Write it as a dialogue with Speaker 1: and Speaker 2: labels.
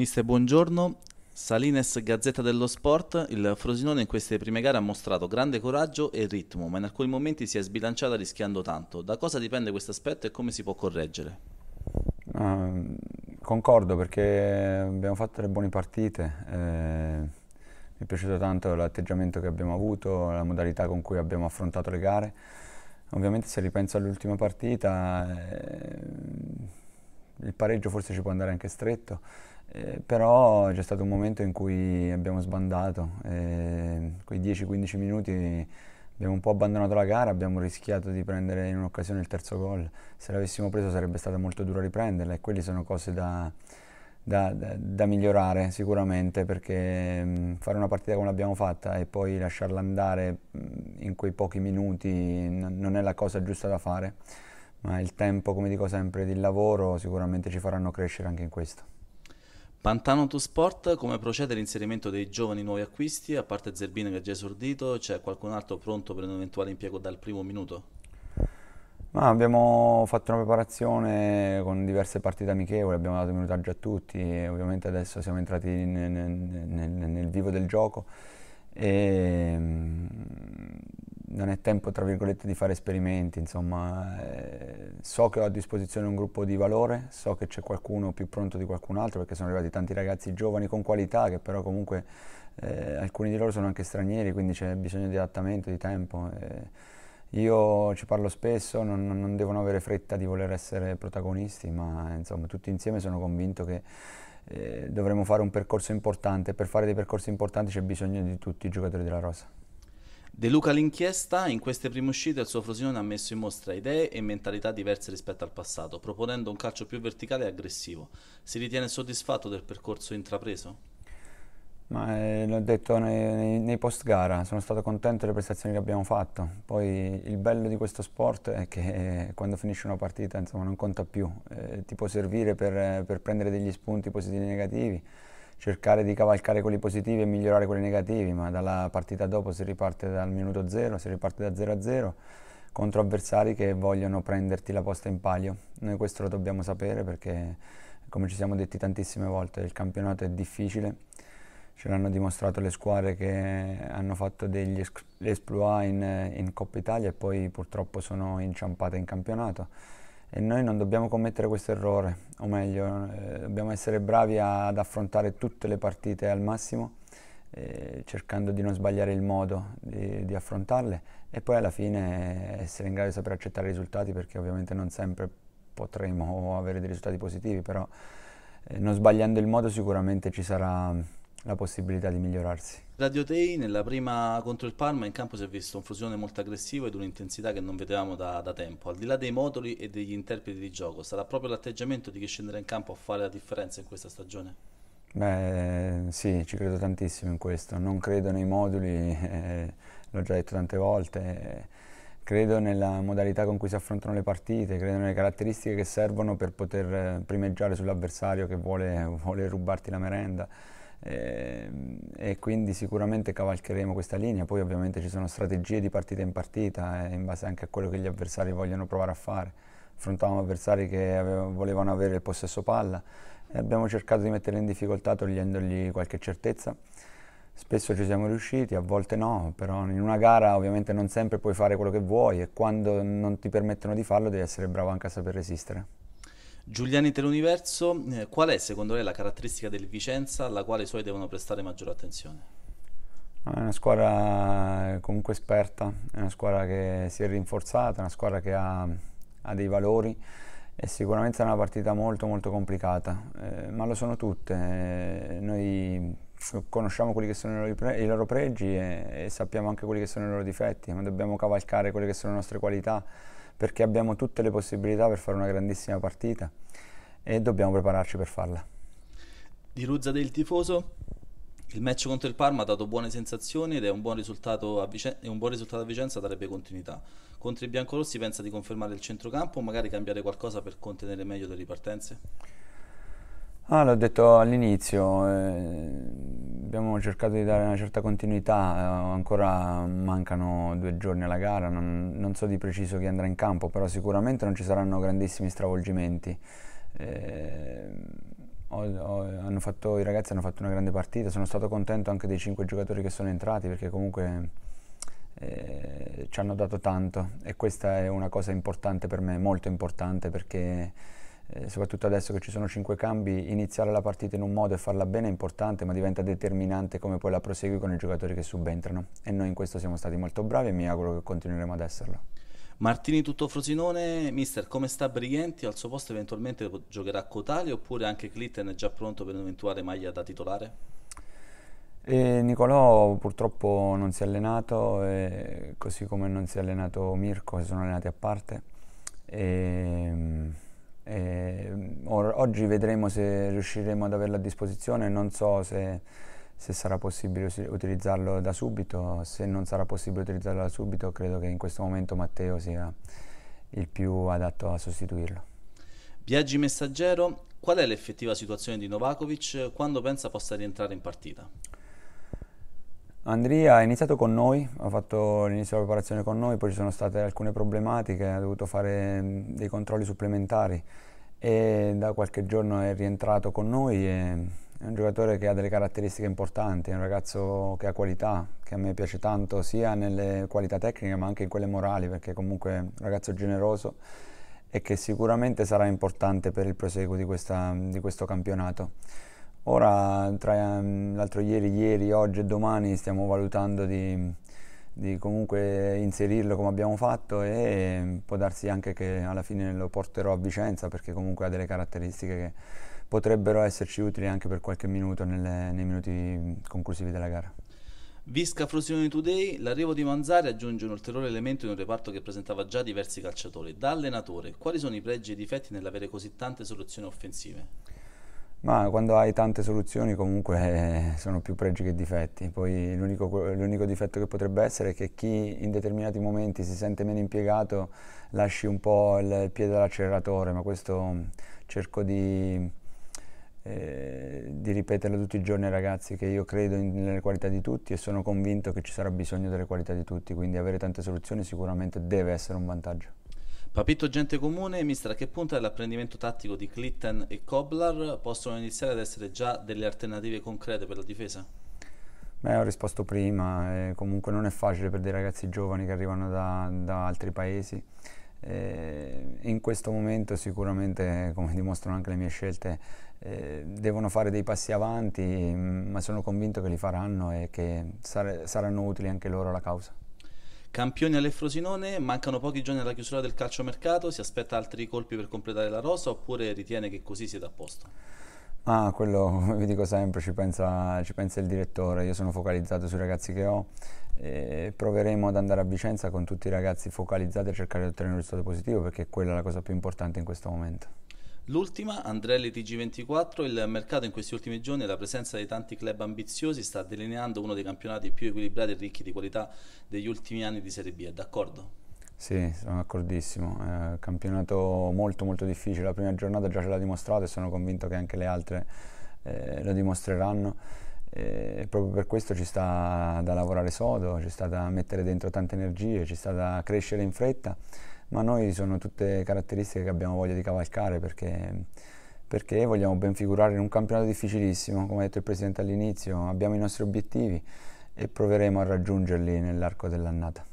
Speaker 1: Mister, buongiorno. Salines Gazzetta dello Sport, il Frosinone in queste prime gare ha mostrato grande coraggio e ritmo, ma in alcuni momenti si è sbilanciata rischiando tanto. Da cosa dipende questo aspetto e come si può correggere?
Speaker 2: Uh, concordo perché abbiamo fatto delle buone partite, eh, mi è piaciuto tanto l'atteggiamento che abbiamo avuto, la modalità con cui abbiamo affrontato le gare. Ovviamente se ripenso all'ultima partita eh, il pareggio forse ci può andare anche stretto, eh, però c'è stato un momento in cui abbiamo sbandato, eh, quei 10-15 minuti abbiamo un po' abbandonato la gara, abbiamo rischiato di prendere in un'occasione il terzo gol, se l'avessimo preso sarebbe stato molto dura riprenderla e quelle sono cose da, da, da, da migliorare sicuramente perché mh, mm, fare una partita come l'abbiamo fatta e poi lasciarla andare mm, in quei pochi minuti non è la cosa giusta da fare, ma il tempo, come dico sempre, di lavoro sicuramente ci faranno crescere anche in questo.
Speaker 1: Pantano to Sport, come procede l'inserimento dei giovani nuovi acquisti? A parte Zerbino che ha già esordito, c'è qualcun altro pronto per un eventuale impiego dal primo minuto?
Speaker 2: Ma abbiamo fatto una preparazione con diverse partite amichevoli, abbiamo dato minutaggio a tutti e ovviamente adesso siamo entrati nel, nel, nel vivo del gioco e mm, non è tempo, tra virgolette, di fare esperimenti, insomma, eh, so che ho a disposizione un gruppo di valore, so che c'è qualcuno più pronto di qualcun altro, perché sono arrivati tanti ragazzi giovani con qualità, che però comunque eh, alcuni di loro sono anche stranieri, quindi c'è bisogno di adattamento, di tempo. Eh. Io ci parlo spesso, non, non, devono avere fretta di voler essere protagonisti, ma insomma tutti insieme sono convinto che eh, dovremo fare un percorso importante. Per fare dei percorsi importanti c'è bisogno di tutti i giocatori della Rosa.
Speaker 1: De Luca l'inchiesta, in queste prime uscite il suo Frosinone ha messo in mostra idee e mentalità diverse rispetto al passato, proponendo un calcio più verticale e aggressivo. Si ritiene soddisfatto del percorso intrapreso?
Speaker 2: Eh, l'ho detto nei, nei, post gara, sono stato contento delle prestazioni che abbiamo fatto. Poi il bello di questo sport è che eh, quando finisce una partita insomma, non conta più, eh, ti può servire per, eh, per prendere degli spunti positivi e negativi cercare di cavalcare quelli positivi e migliorare quelli negativi, ma dalla partita dopo si riparte dal minuto zero, si riparte da 0 a 0 contro avversari che vogliono prenderti la posta in palio. Noi questo lo dobbiamo sapere perché, come ci siamo detti tantissime volte, il campionato è difficile, ce l'hanno dimostrato le squadre che hanno fatto degli esploit in, in Coppa Italia e poi purtroppo sono inciampate in campionato e noi non dobbiamo commettere questo errore, o meglio, eh, dobbiamo essere bravi ad affrontare tutte le partite al massimo, eh, cercando di non sbagliare il modo di, di, affrontarle e poi alla fine eh, essere in grado di saper accettare i risultati perché ovviamente non sempre potremo avere dei risultati positivi, però eh, non sbagliando il modo sicuramente ci sarà la possibilità di migliorarsi.
Speaker 1: Radio Tei nella prima contro il Parma in campo si è visto un fusione molto aggressivo ed un'intensità che non vedevamo da, da, tempo. Al di là dei moduli e degli interpreti di gioco, sarà proprio l'atteggiamento di chi scenderà in campo a fare la differenza in questa stagione?
Speaker 2: Beh, sì, ci credo tantissimo in questo. Non credo nei moduli, eh, l'ho già detto tante volte. Eh, credo nella modalità con cui si affrontano le partite, credo nelle caratteristiche che servono per poter eh, primeggiare sull'avversario che vuole, vuole rubarti la merenda eh, e quindi sicuramente cavalcheremo questa linea, poi ovviamente ci sono strategie di partita in partita eh, in base anche a quello che gli avversari vogliono provare a fare. Affrontavamo avversari che avevo, volevano avere il possesso palla e abbiamo cercato di metterli in difficoltà togliendogli qualche certezza. Spesso ci siamo riusciti, a volte no, però in una gara ovviamente non sempre puoi fare quello che vuoi e quando non ti permettono di farlo devi essere bravo anche a saper resistere.
Speaker 1: Giuliani dell'Universo, eh, qual è secondo lei la caratteristica del Vicenza alla quale i suoi devono prestare maggiore attenzione?
Speaker 2: È una squadra eh, comunque esperta, è una squadra che si è rinforzata, è una squadra che ha, ha dei valori e sicuramente è una partita molto molto complicata, eh, ma lo sono tutte. Eh, noi conosciamo quelli che sono i loro, i loro pregi e, e sappiamo anche quelli che sono i loro difetti, ma dobbiamo cavalcare quelle che sono le nostre qualità perché abbiamo tutte le possibilità per fare una grandissima partita e dobbiamo prepararci per farla.
Speaker 1: Di Ruzza del tifoso, il match contro il Parma ha dato buone sensazioni ed è un buon risultato a, Vicen- un buon risultato a Vicenza darebbe continuità. Contro i biancorossi pensa di confermare il centrocampo o magari cambiare qualcosa per contenere meglio le ripartenze?
Speaker 2: Ah, l'ho detto all'inizio, eh, abbiamo cercato di dare una certa continuità, eh, ancora mancano due giorni alla gara, non, non, so di preciso chi andrà in campo, però sicuramente non ci saranno grandissimi stravolgimenti. Eh, ho, ho, fatto, I ragazzi hanno fatto una grande partita, sono stato contento anche dei cinque giocatori che sono entrati perché comunque eh, ci hanno dato tanto e questa è una cosa importante per me, molto importante perché eh, soprattutto adesso che ci sono cinque cambi, iniziare la partita in un modo e farla bene è importante, ma diventa determinante come poi la prosegui con i giocatori che subentrano. E noi in questo siamo stati molto bravi e mi auguro che continueremo ad
Speaker 1: esserlo. Martini tutto Frosinone, mister, come sta Brighenti? Al suo posto eventualmente giocherà Cotale oppure anche Clitten è già pronto per un'eventuale maglia da titolare?
Speaker 2: E Nicolò purtroppo non si è allenato, così come non si è allenato Mirko, si sono allenati a parte. E mm, e, ehm, or, oggi vedremo se riusciremo ad averlo a disposizione, non so se, se, sarà possibile utilizzarlo da subito, se non sarà possibile utilizzarlo da subito credo che in questo momento Matteo sia il più adatto a sostituirlo.
Speaker 1: Viaggi Messaggero, qual è l'effettiva situazione di Novakovic quando pensa possa rientrare in partita?
Speaker 2: Andrea ha iniziato con noi, ha fatto l'inizio della preparazione con noi, poi ci sono state alcune problematiche, ha dovuto fare mm, dei controlli supplementari e da qualche giorno è rientrato con noi. è un giocatore che ha delle caratteristiche importanti, è un ragazzo che ha qualità, che a me piace tanto sia nelle qualità tecniche ma anche in quelle morali, perché comunque è un ragazzo generoso e che sicuramente sarà importante per il proseguo di, questa, di questo campionato. Ora, tra ehm, l'altro ieri, ieri, oggi e domani stiamo valutando di, di, comunque inserirlo come abbiamo fatto e ehm, può darsi anche che alla fine lo porterò a Vicenza perché comunque ha delle caratteristiche che potrebbero esserci utili anche per qualche minuto nelle, nei minuti conclusivi della gara.
Speaker 1: Visca Frosinone Today, l'arrivo di Manzari aggiunge un ulteriore elemento in un reparto che presentava già diversi calciatori. Da allenatore, quali sono i pregi e i difetti nell'avere così tante soluzioni offensive?
Speaker 2: Ma quando hai tante soluzioni comunque eh, sono più pregi che difetti. Poi l'unico, l'unico, difetto che potrebbe essere è che chi in determinati momenti si sente meno impiegato lasci un po' il, il piede all'acceleratore, ma questo mm, cerco di, eh, di ripeterlo tutti i giorni ai ragazzi che io credo in, nelle qualità di tutti e sono convinto che ci sarà bisogno delle qualità di tutti, quindi avere tante soluzioni sicuramente deve essere un vantaggio.
Speaker 1: Papito Gente Comune mister, a che punto è l'apprendimento tattico di Clitten e Cobblar? possono iniziare ad essere già delle alternative concrete per la difesa?
Speaker 2: Beh, ho risposto prima, eh, comunque non è facile per dei ragazzi giovani che arrivano da, da altri paesi. Eh, in questo momento sicuramente, come dimostrano anche le mie scelte, eh, devono fare dei passi avanti, ma sono convinto che li faranno e che sar saranno utili anche loro alla causa.
Speaker 1: Campioni alle Frosinone, mancano pochi giorni alla chiusura del calcio mercato, si aspetta altri colpi per completare la rosa oppure ritiene che così siete a posto?
Speaker 2: Ah, quello vi dico sempre, ci pensa, ci pensa il direttore, io sono focalizzato sui ragazzi che ho, eh, proveremo ad andare a Vicenza con tutti i ragazzi focalizzati a cercare di ottenere un risultato positivo perché quella è la cosa più importante in questo momento.
Speaker 1: L'ultima, Andrelli TG24, il mercato in questi ultimi giorni e la presenza di tanti club ambiziosi sta delineando uno dei campionati più equilibrati e ricchi di qualità degli ultimi anni di Serie B, è d'accordo?
Speaker 2: Sì, sono d'accordissimo, eh, campionato molto molto difficile, la prima giornata già ce l'ha dimostrato e sono convinto che anche le altre eh, lo dimostreranno. E eh, proprio per questo ci sta da lavorare sodo, ci sta da mettere dentro tante energie, ci sta da crescere in fretta ma noi sono tutte caratteristiche che abbiamo voglia di cavalcare perché, perché vogliamo ben figurare in un campionato difficilissimo, come ha detto il Presidente all'inizio, abbiamo i nostri obiettivi e proveremo a raggiungerli nell'arco dell'annata.